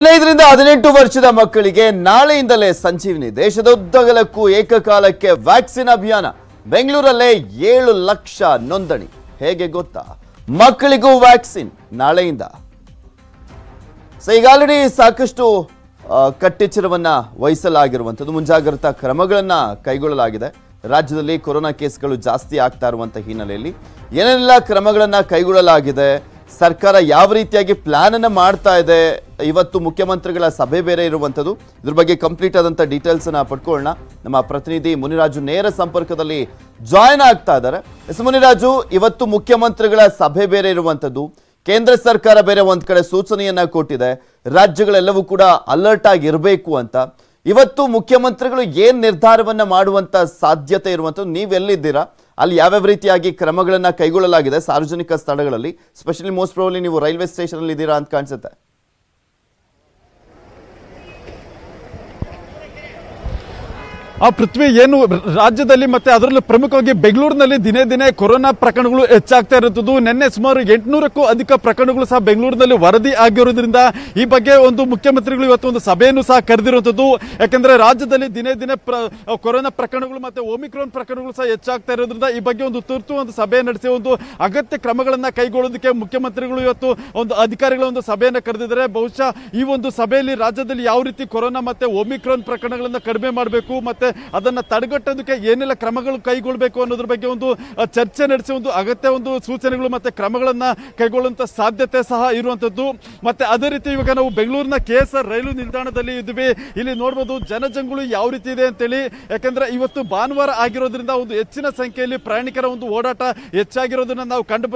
ಹದಿನೈದರಿಂದ ಹದಿನೆಂಟು ವರ್ಷದ ಮಕ್ಕಳಿಗೆ ನಾಳೆಯಿಂದಲೇ ಸಂಜೀವಿನಿ ದೇಶದುದ್ದಗಲಕ್ಕೂ ಏಕಕಾಲಕ್ಕೆ ವ್ಯಾಕ್ಸಿನ್ ಅಭಿಯಾನ ಬೆಂಗಳೂರಲ್ಲೇ ಏಳು ಲಕ್ಷ ನೋಂದಣಿ ಹೇಗೆ ಗೊತ್ತಾ ಮಕ್ಕಳಿಗೂ ವ್ಯಾಕ್ಸಿನ್ ನಾಳೆಯಿಂದ ಸೊ ಈಗ ಆಲ್ರೆಡಿ ಸಾಕಷ್ಟು ಕಟ್ಟೆಚ್ಚರವನ್ನ ವಹಿಸಲಾಗಿರುವಂಥದ್ದು ಮುಂಜಾಗ್ರತಾ ಕ್ರಮಗಳನ್ನ ಕೈಗೊಳ್ಳಲಾಗಿದೆ ರಾಜ್ಯದಲ್ಲಿ ಕೊರೋನಾ ಕೇಸ್ಗಳು ಜಾಸ್ತಿ ಆಗ್ತಾ ಇರುವಂತಹ ಹಿನ್ನೆಲೆಯಲ್ಲಿ ಏನೆಲ್ಲ ಕ್ರಮಗಳನ್ನ ಕೈಗೊಳ್ಳಲಾಗಿದೆ ಸರ್ಕಾರ ಯಾವ ರೀತಿಯಾಗಿ ಪ್ಲಾನ್ ಅನ್ನ ಮಾಡ್ತಾ ಇದೆ ಇವತ್ತು ಮುಖ್ಯಮಂತ್ರಿಗಳ ಸಭೆ ಬೇರೆ ಇರುವಂತದ್ದು ಇದ್ರ ಬಗ್ಗೆ ಕಂಪ್ಲೀಟ್ ಡೀಟೇಲ್ಸ್ ಡೀಟೇಲ್ಸನ್ನು ಪಡ್ಕೊಳ್ಳೋಣ ನಮ್ಮ ಪ್ರತಿನಿಧಿ ಮುನಿರಾಜು ನೇರ ಸಂಪರ್ಕದಲ್ಲಿ ಜಾಯ್ನ್ ಆಗ್ತಾ ಇದ್ದಾರೆ ಎಸ್ ಮುನಿರಾಜು ಇವತ್ತು ಮುಖ್ಯಮಂತ್ರಿಗಳ ಸಭೆ ಬೇರೆ ಇರುವಂತದ್ದು ಕೇಂದ್ರ ಸರ್ಕಾರ ಬೇರೆ ಒಂದ್ ಕಡೆ ಸೂಚನೆಯನ್ನ ಕೊಟ್ಟಿದೆ ರಾಜ್ಯಗಳೆಲ್ಲವೂ ಕೂಡ ಅಲರ್ಟ್ ಆಗಿರಬೇಕು ಅಂತ ಇವತ್ತು ಮುಖ್ಯಮಂತ್ರಿಗಳು ಏನು ನಿರ್ಧಾರವನ್ನು ಮಾಡುವಂತ ಸಾಧ್ಯತೆ ಇರುವಂಥದ್ದು ನೀವೆಲ್ಲಿದ್ದೀರಾ ಅಲ್ಲಿ ಯಾವ್ಯಾವ ರೀತಿಯಾಗಿ ಕ್ರಮಗಳನ್ನು ಕೈಗೊಳ್ಳಲಾಗಿದೆ ಸಾರ್ವಜನಿಕ ಸ್ಥಳಗಳಲ್ಲಿ ಸ್ಪೆಷಲಿ ಮೋಸ್ಟ್ ಪ್ರಾಬಲಿ ನೀವು ರೈಲ್ವೆ ಸ್ಟೇಷನಲ್ಲಿ ಇದ್ದೀರಾ ಅಂತ ಕಾಣಿಸುತ್ತೆ ಆ ಪೃಥ್ವಿ ಏನು ರಾಜ್ಯದಲ್ಲಿ ಮತ್ತೆ ಅದರಲ್ಲೂ ಪ್ರಮುಖವಾಗಿ ಬೆಂಗಳೂರಿನಲ್ಲಿ ದಿನೇ ದಿನೇ ಕೊರೋನಾ ಪ್ರಕರಣಗಳು ಹೆಚ್ಚಾಗ್ತಾ ಇರುತ್ತದ್ದು ನಿನ್ನೆ ಸುಮಾರು ಎಂಟುನೂರಕ್ಕೂ ಅಧಿಕ ಪ್ರಕರಣಗಳು ಸಹ ಬೆಂಗಳೂರಿನಲ್ಲಿ ವರದಿ ಆಗಿರೋದ್ರಿಂದ ಈ ಬಗ್ಗೆ ಒಂದು ಮುಖ್ಯಮಂತ್ರಿಗಳು ಇವತ್ತು ಒಂದು ಸಭೆಯನ್ನು ಸಹ ಕರೆದಿರುವಂಥದ್ದು ಯಾಕೆಂದ್ರೆ ರಾಜ್ಯದಲ್ಲಿ ದಿನೇ ದಿನೇ ಕೊರೋನಾ ಪ್ರಕರಣಗಳು ಮತ್ತೆ ಓಮಿಕ್ರೋನ್ ಪ್ರಕರಣಗಳು ಸಹ ಹೆಚ್ಚಾಗ್ತಾ ಇರೋದ್ರಿಂದ ಈ ಬಗ್ಗೆ ಒಂದು ತುರ್ತು ಒಂದು ಸಭೆ ನಡೆಸಿ ಒಂದು ಅಗತ್ಯ ಕ್ರಮಗಳನ್ನು ಕೈಗೊಳ್ಳೋದಕ್ಕೆ ಮುಖ್ಯಮಂತ್ರಿಗಳು ಇವತ್ತು ಒಂದು ಅಧಿಕಾರಿಗಳ ಒಂದು ಸಭೆಯನ್ನು ಕರೆದಿದ್ದಾರೆ ಬಹುಶಃ ಈ ಒಂದು ಸಭೆಯಲ್ಲಿ ರಾಜ್ಯದಲ್ಲಿ ಯಾವ ರೀತಿ ಕೊರೋನಾ ಮತ್ತೆ ಓಮಿಕ್ರೋನ್ ಪ್ರಕರಣಗಳನ್ನು ಕಡಿಮೆ ಮಾಡಬೇಕು ಮತ್ತೆ ಅದನ್ನ ಅದನ್ನು ತಡೆಗಟ್ಟೋದಕ್ಕೆ ಏನೆಲ್ಲ ಕ್ರಮಗಳು ಕೈಗೊಳ್ಳಬೇಕು ಅನ್ನೋದ್ರ ಬಗ್ಗೆ ಒಂದು ಚರ್ಚೆ ನಡೆಸಿ ಒಂದು ಅಗತ್ಯ ಒಂದು ಸೂಚನೆಗಳು ಮತ್ತು ಕ್ರಮಗಳನ್ನು ಕೈಗೊಳ್ಳುವಂಥ ಸಾಧ್ಯತೆ ಸಹ ಇರುವಂಥದ್ದು ಮತ್ತು ಅದೇ ರೀತಿ ಇವಾಗ ನಾವು ಬೆಂಗಳೂರಿನ ಕೆ ಎಸ್ ಆರ್ ರೈಲು ನಿಲ್ದಾಣದಲ್ಲಿ ಇದ್ವಿ ಇಲ್ಲಿ ನೋಡ್ಬೋದು ಜನಜಂಗುಳಿ ಯಾವ ರೀತಿ ಇದೆ ಅಂತೇಳಿ ಯಾಕೆಂದರೆ ಇವತ್ತು ಭಾನುವಾರ ಆಗಿರೋದ್ರಿಂದ ಒಂದು ಹೆಚ್ಚಿನ ಸಂಖ್ಯೆಯಲ್ಲಿ ಪ್ರಯಾಣಿಕರ ಒಂದು ಓಡಾಟ ಹೆಚ್ಚಾಗಿರೋದನ್ನು ನಾವು ಕಂಡು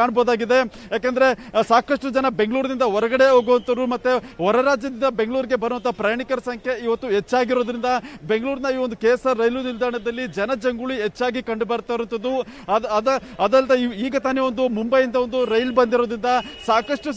ಕಾಣ್ಬೋದಾಗಿದೆ ಯಾಕೆಂದರೆ ಸಾಕಷ್ಟು ಜನ ಬೆಂಗಳೂರಿನಿಂದ ಹೊರಗಡೆ ಹೋಗುವಂಥವ್ರು ಮತ್ತು ಹೊರ ರಾಜ್ಯದಿಂದ ಬೆಂಗಳೂರಿಗೆ ಬರುವಂಥ ಪ್ರಯಾಣಿಕರ ಸಂಖ್ಯೆ ಇವತ್ತು ಹೆಚ್ಚಾಗಿರೋದ್ರಿಂದ ಬೆಂಗಳೂರಿನ ಈ ಒಂದು ಕೆ ರೈಲು ನಿಲ್ದಾಣದಲ್ಲಿ ಜನಜಂಗುಳಿ ಹೆಚ್ಚಾಗಿ ಕಂಡು ಬರ್ತಾ ಇರುವಂಥದ್ದು ಅದ ಅದಲ್ಲದೆ ಈಗ ತಾನೇ ಒಂದು ಮುಂಬೈಯಿಂದ ಒಂದು ರೈಲು ಬಂದಿರೋದ್ರಿಂದ ಸಾಕಷ್ಟು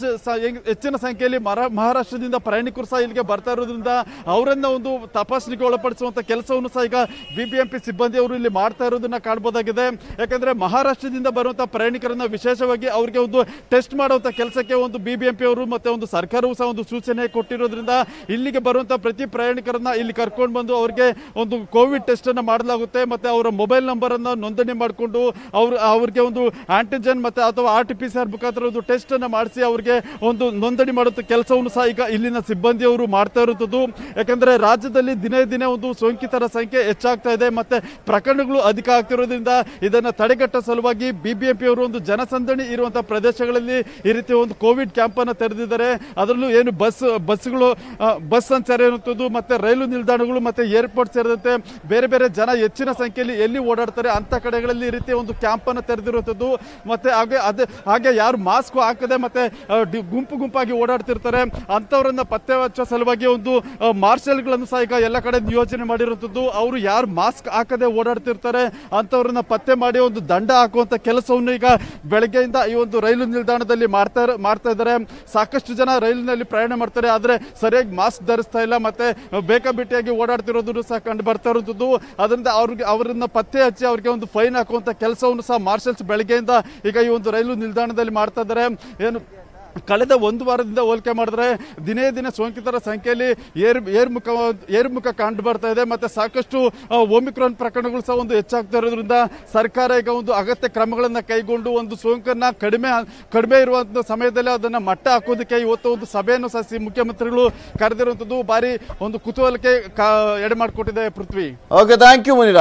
ಹೆಚ್ಚಿನ ಸಂಖ್ಯೆಯಲ್ಲಿ ಮಹಾರಾಷ್ಟ್ರದಿಂದ ಪ್ರಯಾಣಿಕರು ಸಹ ಇಲ್ಲಿಗೆ ಬರ್ತಾ ಇರೋದ್ರಿಂದ ಅವರನ್ನ ಒಂದು ತಪಾಸಣೆಗೆ ಒಳಪಡಿಸುವಂತ ಕೆಲಸವನ್ನು ಸಹ ಈಗ ಬಿಬಿಎಂಪಿ ಸಿಬ್ಬಂದಿ ಅವರು ಇಲ್ಲಿ ಮಾಡ್ತಾ ಇರೋದನ್ನ ಕಾಣಬಹುದಾಗಿದೆ ಯಾಕಂದ್ರೆ ಮಹಾರಾಷ್ಟ್ರದಿಂದ ಬರುವಂತಹ ಪ್ರಯಾಣಿಕರನ್ನ ವಿಶೇಷವಾಗಿ ಅವರಿಗೆ ಒಂದು ಟೆಸ್ಟ್ ಮಾಡುವಂತ ಕೆಲಸಕ್ಕೆ ಒಂದು ಬಿಬಿಎಂಪಿ ಅವರು ಮತ್ತೆ ಒಂದು ಸರ್ಕಾರವು ಸಹ ಒಂದು ಸೂಚನೆ ಕೊಟ್ಟಿರೋದ್ರಿಂದ ಇಲ್ಲಿಗೆ ಬರುವಂತಹ ಪ್ರತಿ ಪ್ರಯಾಣಿಕರನ್ನ ಇಲ್ಲಿ ಕರ್ಕೊಂಡು ಬಂದು ಅವರಿಗೆ ಒಂದು ಒಂದು ಕೋವಿಡ್ ಟೆಸ್ಟನ್ನು ಮಾಡಲಾಗುತ್ತೆ ಮತ್ತು ಅವರ ಮೊಬೈಲ್ ನಂಬರನ್ನು ನೋಂದಣಿ ಮಾಡಿಕೊಂಡು ಅವ್ರ ಅವ್ರಿಗೆ ಒಂದು ಆಂಟಿಜೆನ್ ಮತ್ತು ಅಥವಾ R T P C R ಮುಖಾಂತರ ಒಂದು ಟೆಸ್ಟನ್ನು ಮಾಡಿಸಿ ಅವರಿಗೆ ಒಂದು ನೋಂದಣಿ ಮಾಡುತ್ತೆ ಕೆಲಸವನ್ನು ಸಹ ಈಗ ಇಲ್ಲಿನ ಸಿಬ್ಬಂದಿಯವರು ಮಾಡ್ತಾ ಇರುವಂಥದ್ದು ಯಾಕಂದ್ರೆ ರಾಜ್ಯದಲ್ಲಿ ದಿನೇ ದಿನೇ ಒಂದು ಸೋಂಕಿತರ ಸಂಖ್ಯೆ ಹೆಚ್ಚಾಗ್ತಾ ಇದೆ ಮತ್ತು ಪ್ರಕರಣಗಳು ಅಧಿಕ ಆಗ್ತಿರೋದ್ರಿಂದ ಇದನ್ನು ತಡೆಗಟ್ಟ ಸಲುವಾಗಿ ಬಿ ಬಿ ಅವರು ಒಂದು ಜನಸಂದಣಿ ಇರುವಂಥ ಪ್ರದೇಶಗಳಲ್ಲಿ ಈ ರೀತಿ ಒಂದು ಕೋವಿಡ್ ಕ್ಯಾಂಪನ್ನು ತೆರೆದಿದ್ದಾರೆ ಅದರಲ್ಲೂ ಏನು ಬಸ್ ಬಸ್ಗಳು ಬಸ್ ಸಂಚಾರ ಇರುವಂಥದ್ದು ಮತ್ತು ರೈಲು ನಿಲ್ದಾಣಗಳು ಮತ್ತು ಏರ್ಪೋರ್ಟ್ ಸೇರಿದಂತೆ ಮತ್ತೆ ಬೇರೆ ಬೇರೆ ಜನ ಹೆಚ್ಚಿನ ಸಂಖ್ಯೆಯಲ್ಲಿ ಎಲ್ಲಿ ಓಡಾಡ್ತಾರೆ ಅಂಥ ಕಡೆಗಳಲ್ಲಿ ಈ ರೀತಿಯ ಒಂದು ಕ್ಯಾಂಪನ್ನು ತೆರೆದಿರುವಂಥದ್ದು ಮತ್ತೆ ಹಾಗೆ ಅದೇ ಹಾಗೆ ಯಾರು ಮಾಸ್ಕ್ ಹಾಕದೆ ಮತ್ತೆ ಗುಂಪು ಗುಂಪಾಗಿ ಓಡಾಡ್ತಿರ್ತಾರೆ ಅಂಥವ್ರನ್ನ ಪತ್ತೆ ಹಚ್ಚುವ ಸಲುವಾಗಿ ಒಂದು ಮಾರ್ಷಲ್ಗಳನ್ನು ಸಹ ಈಗ ಎಲ್ಲ ಕಡೆ ನಿಯೋಜನೆ ಮಾಡಿರುವಂಥದ್ದು ಅವರು ಯಾರು ಮಾಸ್ಕ್ ಹಾಕದೆ ಓಡಾಡ್ತಿರ್ತಾರೆ ಅಂಥವ್ರನ್ನ ಪತ್ತೆ ಮಾಡಿ ಒಂದು ದಂಡ ಹಾಕುವಂಥ ಕೆಲಸವನ್ನು ಈಗ ಬೆಳಗ್ಗೆಯಿಂದ ಈ ಒಂದು ರೈಲು ನಿಲ್ದಾಣದಲ್ಲಿ ಮಾಡ್ತಾ ಮಾಡ್ತಾ ಇದ್ದಾರೆ ಸಾಕಷ್ಟು ಜನ ರೈಲಿನಲ್ಲಿ ಪ್ರಯಾಣ ಮಾಡ್ತಾರೆ ಆದರೆ ಸರಿಯಾಗಿ ಮಾಸ್ಕ್ ಧರಿಸ್ತಾ ಇಲ್ಲ ಮತ್ತೆ ಬೇಕಾಬಿಟ್ಟಿಯಾಗಿ ಓಡಾಡ್ತಿರೋದನ್ನು ಸಹ ಕಂಡು ಕಂಡು ಬರ್ತಾ ಇರುವಂಥದ್ದು ಅದರಿಂದ ಅವ್ರಿಗೆ ಅವರನ್ನ ಪತ್ತೆ ಹಚ್ಚಿ ಅವರಿಗೆ ಒಂದು ಫೈನ್ ಹಾಕುವಂಥ ಕೆಲಸವನ್ನು ಸಹ ಮಾರ್ಷಲ್ಸ್ ಬೆಳಗ್ಗೆಯಿಂದ ಈಗ ಈ ಒಂದು ರೈಲು ನಿಲ್ದಾಣದಲ್ಲಿ ಮಾಡ್ತಾ ಇದ್ದಾರೆ ಏನು ಕಳೆದ ಒಂದು ವಾರದಿಂದ ಹೋಲಿಕೆ ಮಾಡಿದ್ರೆ ದಿನೇ ದಿನೇ ಸೋಂಕಿತರ ಸಂಖ್ಯೆಯಲ್ಲಿ ಏರ್ ಏರ್ಮುಖ ಏರ್ಮುಖ ಕಂಡು ಬರ್ತಾ ಇದೆ ಮತ್ತೆ ಸಾಕಷ್ಟು ಓಮಿಕ್ರಾನ್ ಪ್ರಕರಣಗಳು ಸಹ ಒಂದು ಹೆಚ್ಚಾಗ್ತಾ ಇರೋದ್ರಿಂದ ಸರ್ಕಾರ ಈಗ ಒಂದು ಅಗತ್ಯ ಕ್ರಮಗಳನ್ನು ಕೈಗೊಂಡು ಒಂದು ಸೋಂಕನ್ನು ಕಡಿಮೆ ಕಡಿಮೆ ಇರುವಂತಹ ಸಮಯದಲ್ಲಿ ಅದನ್ನ ಮಟ್ಟ ಹಾಕೋದಕ್ಕೆ ಇವತ್ತು ಒಂದು ಸಭೆಯನ್ನು ಸಹ ಮುಖ್ಯಮಂತ್ರಿಗಳು ಕರೆದಿರುವಂತದ್ದು ಬಾರಿ ಒಂದು ಕುತೂಹಲಕ್ಕೆ ಎಡೆ ಮಾಡಿಕೊಟ್ಟಿದೆ Prithvi okay thank you Muniraj